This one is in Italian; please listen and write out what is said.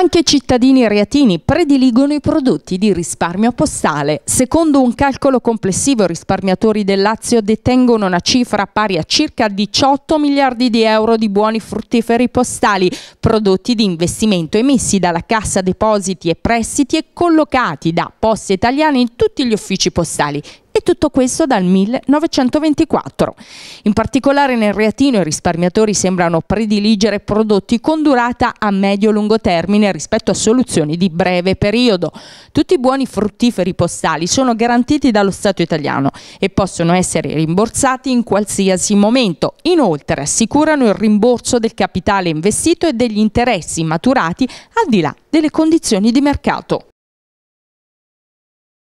Anche i cittadini reatini prediligono i prodotti di risparmio postale. Secondo un calcolo complessivo, i risparmiatori del Lazio detengono una cifra pari a circa 18 miliardi di euro di buoni fruttiferi postali, prodotti di investimento emessi dalla Cassa Depositi e Prestiti e collocati da Poste Italiane in tutti gli uffici postali e tutto questo dal 1924. In particolare nel Reatino i risparmiatori sembrano prediligere prodotti con durata a medio-lungo termine rispetto a soluzioni di breve periodo. Tutti i buoni fruttiferi postali sono garantiti dallo Stato italiano e possono essere rimborsati in qualsiasi momento. Inoltre assicurano il rimborso del capitale investito e degli interessi maturati al di là delle condizioni di mercato.